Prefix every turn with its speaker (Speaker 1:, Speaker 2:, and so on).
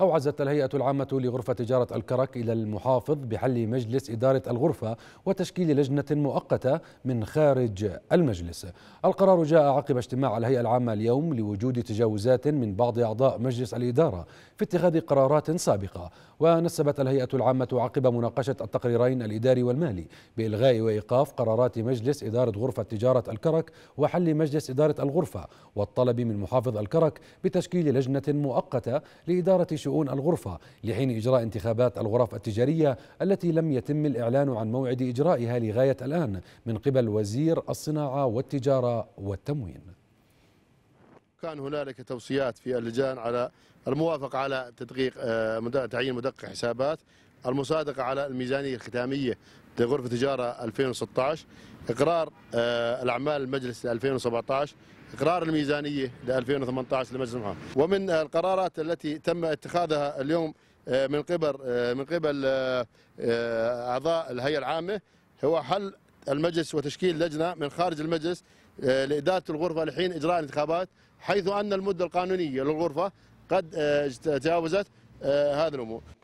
Speaker 1: أوعزت الهيئة العامة لغرفة تجارة الكرك إلى المحافظ بحل مجلس إدارة الغرفة وتشكيل لجنة مؤقتة من خارج المجلس القرار جاء عقب اجتماع الهيئة العامة اليوم لوجود تجاوزات من بعض أعضاء مجلس الإدارة في اتخاذ قرارات سابقة ونسبت الهيئة العامة عقب مناقشة التقريرين الإداري والمالي بإلغاء وإيقاف قرارات مجلس إدارة غرفة تجارة الكرك وحل مجلس إدارة الغرفة والطلب من محافظ الكرك بتشكيل لجنة مؤقتة لإدارة شؤون الغرفة لحين إجراء انتخابات الغرف التجارية التي لم يتم الإعلان عن موعد إجرائها لغاية الآن من قبل وزير الصناعة والتجارة والتموين
Speaker 2: كان هنالك توصيات في اللجان على الموافقة على تدقيق آه، تعيين مدقق حسابات المصادقة على الميزانية الختامية لغرفة تجارة 2016 إقرار آه، الأعمال المجلس 2017 إقرار الميزانية ل 2018 لمجلس المحافظة ومن القرارات التي تم اتخاذها اليوم آه، من قبل آه، من قبل أعضاء الهيئة العامة هو حل المجلس وتشكيل لجنة من خارج المجلس لإدارة الغرفة لحين إجراء الانتخابات حيث أن المدة القانونية للغرفة قد تجاوزت هذه الأمور